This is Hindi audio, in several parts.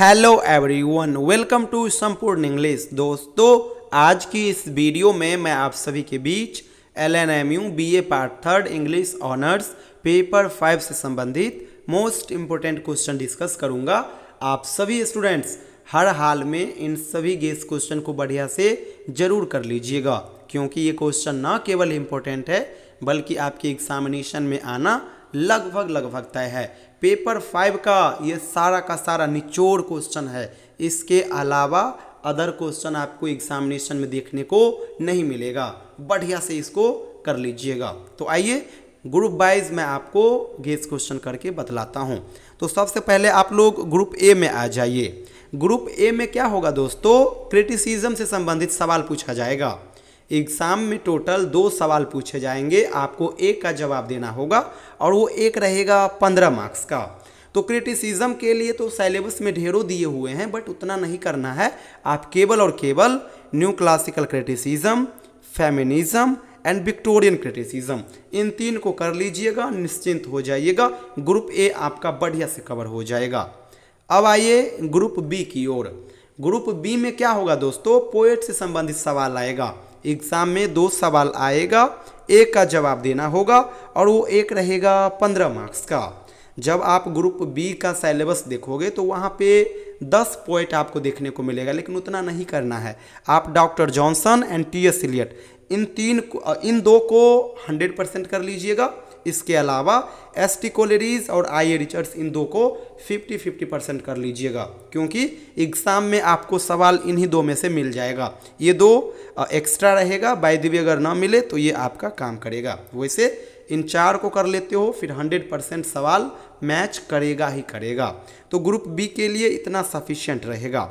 hello everyone welcome to Sampoorna English दोस्तों आज की इस वीडियो में मैं आप सभी के बीच L N M U B A part third English honours paper five से संबंधित मोस्ट इम्पोर्टेंट क्वेश्चन डिस्कस करूंगा आप सभी स्टूडेंट्स हर हाल में इन सभी गेस क्वेश्चन को बढ़िया से जरूर कर लीजिएगा क्योंकि ये क्वेश्चन न केवल इम्पोर्टेंट है बल्कि आपके एग्जामिनेशन में आना लगभग लगभग तय है पेपर फाइव का ये सारा का सारा निचोड़ क्वेश्चन है इसके अलावा अदर क्वेश्चन आपको एग्जामिनेशन में देखने को नहीं मिलेगा बढ़िया से इसको कर लीजिएगा तो आइए ग्रुप वाइज मैं आपको गेस क्वेश्चन करके बतलाता हूँ तो सबसे पहले आप लोग ग्रुप ए में आ जाइए ग्रुप ए में क्या होगा दोस्तों क्रिटिसिज्म से संबंधित सवाल पूछा जाएगा एग्ज़ाम में टोटल दो सवाल पूछे जाएंगे आपको एक का जवाब देना होगा और वो एक रहेगा पंद्रह मार्क्स का तो क्रिटिसिज्म के लिए तो सेलेबस में ढेरों दिए हुए हैं बट उतना नहीं करना है आप केवल और केवल new classical criticism feminism and Victorian criticism इन तीन को कर लीजिएगा निश्चिंत हो जाइएगा ग्रुप ए आपका बढ़िया से कवर हो जाएगा अब आइए ग्रुप बी की ओर ग्रुप बी में क्या होगा दोस्तों पोएट से संबंधित सवाल आएगा एग्ज़ाम में दो सवाल आएगा एक का जवाब देना होगा और वो एक रहेगा पंद्रह मार्क्स का जब आप ग्रुप बी का सिलेबस देखोगे तो वहाँ पे दस पॉइंट आपको देखने को मिलेगा लेकिन उतना नहीं करना है आप doctor Johnson and T S Eliot इन तीन इन दो को हंड्रेड परसेंट कर लीजिएगा इसके अलावा एस टी कोलेरीज और आई ए रिचर्ड्स इन दो को 50 50 परसेंट कर लीजिएगा क्योंकि एग्ज़ाम में आपको सवाल इन्हीं दो में से मिल जाएगा ये दो एक्स्ट्रा रहेगा बाय दिव्य अगर ना मिले तो ये आपका काम करेगा वैसे इन चार को कर लेते हो फिर हंड्रेड परसेंट सवाल मैच करेगा ही करेगा तो ग्रुप बी के लिए इतना सफिशियंट रहेगा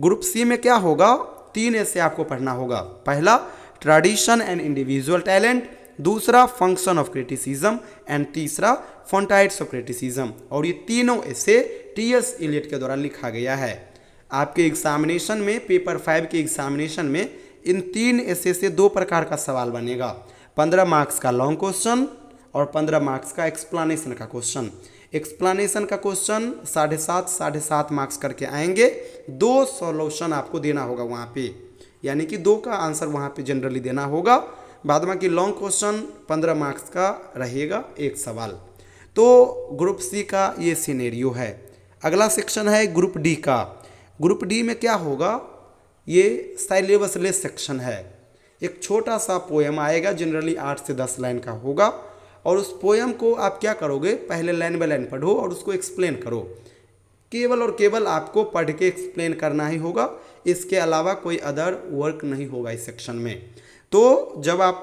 ग्रुप सी में क्या होगा तीन ऐसे आपको पढ़ना होगा पहला ट्रेडिशन एंड इंडिविजुअल टैलेंट दूसरा फंक्शन ऑफ क्रिटिसिज्म एंड तीसरा फोनटाइट्स ऑफ क्रिटिसिज्म और ये तीनों ऐसे टी एस इलियट के द्वारा लिखा गया है आपके एग्जामिनेशन में पेपर फाइव के एग्जामिनेशन में इन तीन ऐसे से दो प्रकार का सवाल बनेगा पंद्रह मार्क्स का लॉन्ग क्वेश्चन और पंद्रह मार्क्स का एक्सप्लानेशन का क्वेश्चन एक्सप्लानेशन का क्वेश्चन साढ़े सात साढ़े सात मार्क्स करके आएंगे दो सॉल्यूशन आपको देना होगा वहाँ पे यानी कि दो का आंसर वहाँ पे जनरली देना होगा बाद में कि लॉन्ग क्वेश्चन पंद्रह मार्क्स का रहेगा एक सवाल तो ग्रुप सी का ये सीनेरियो है अगला सेक्शन है ग्रुप डी का ग्रुप डी में क्या होगा ये साइलेबस लेस सेक्शन है एक छोटा सा पोएम आएगा जनरली आठ से दस लाइन का होगा और उस पोएम को आप क्या करोगे पहले लाइन बाय लाइन पढ़ो और उसको एक्सप्लेन करो केवल और केवल आपको पढ़ के एक्सप्लेन करना ही होगा इसके अलावा कोई अदर वर्क नहीं होगा इस सेक्शन में तो जब आप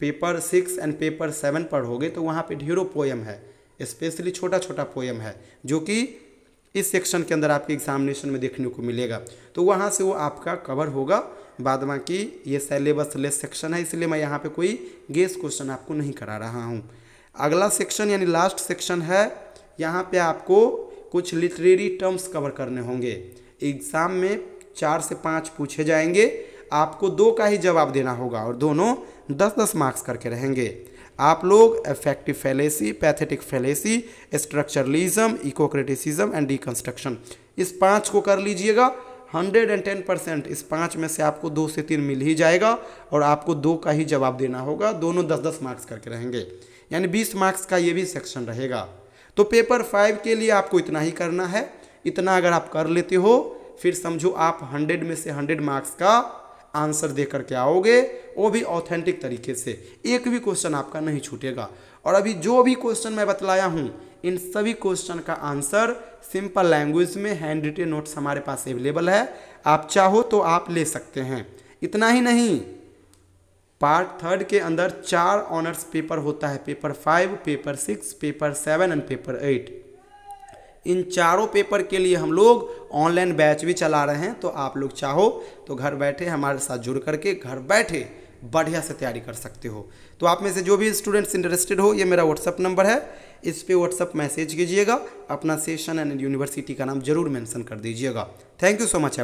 paper six and paper seven पढ़ोगे तो वहाँ पे ढेरों पोएम है स्पेशली छोटा छोटा पोएम है जो कि इस सेक्शन के अंदर आपके एग्जामिनेशन में देखने को मिलेगा तो वहाँ से वो आपका कवर होगा बाद बाकी ये सेलेबस लेस सेक्शन है इसलिए मैं यहाँ पे कोई गेस क्वेश्चन आपको नहीं करा रहा हूँ अगला सेक्शन यानी लास्ट सेक्शन है यहाँ पे आपको कुछ लिटरेरी टर्म्स कवर करने होंगे एग्ज़ाम में चार से पाँच पूछे जाएंगे आपको दो का ही जवाब देना होगा और दोनों दस दस मार्क्स करके रहेंगे आप लोग affective fallacy pathetic fallacy structuralism ecocriticism and deconstruction इस पांच को कर लीजिएगा हंड्रेड एंड टेन परसेंट इस पाँच में से आपको दो से तीन मिल ही जाएगा और आपको दो का ही जवाब देना होगा दोनों दस दस मार्क्स करके रहेंगे यानी बीस मार्क्स का ये भी सेक्शन रहेगा तो पेपर फाइव के लिए आपको इतना ही करना है इतना अगर आप कर लेते हो फिर समझो आप हंड्रेड में से हंड्रेड मार्क्स का आंसर दे करके आओगे वो भी ऑथेंटिक तरीके से एक भी क्वेश्चन आपका नहीं छूटेगा और अभी जो भी क्वेश्चन मैं बतलाया हूँ इन सभी क्वेश्चन का आंसर सिंपल लैंग्वेज में हैंड रिटेन नोट्स हमारे पास अवेलेबल है आप चाहो तो आप ले सकते हैं इतना ही नहीं पार्ट थर्ड के अंदर चार ऑनर्स पेपर होता है paper five paper six paper seven and paper eight इन चारों पेपर के लिए हम लोग ऑनलाइन बैच भी चला रहे हैं तो आप लोग चाहो तो घर बैठे हमारे साथ जुड़ करके घर बैठे बढ़िया से तैयारी कर सकते हो तो आप में से जो भी स्टूडेंट्स इंटरेस्टेड हो ये मेरा व्हाट्सअप नंबर है इस पर व्हाट्सअप मैसेज कीजिएगा अपना सेशन एंड यूनिवर्सिटी का नाम जरूर मेंशन कर दीजिएगा थैंक यू सो मच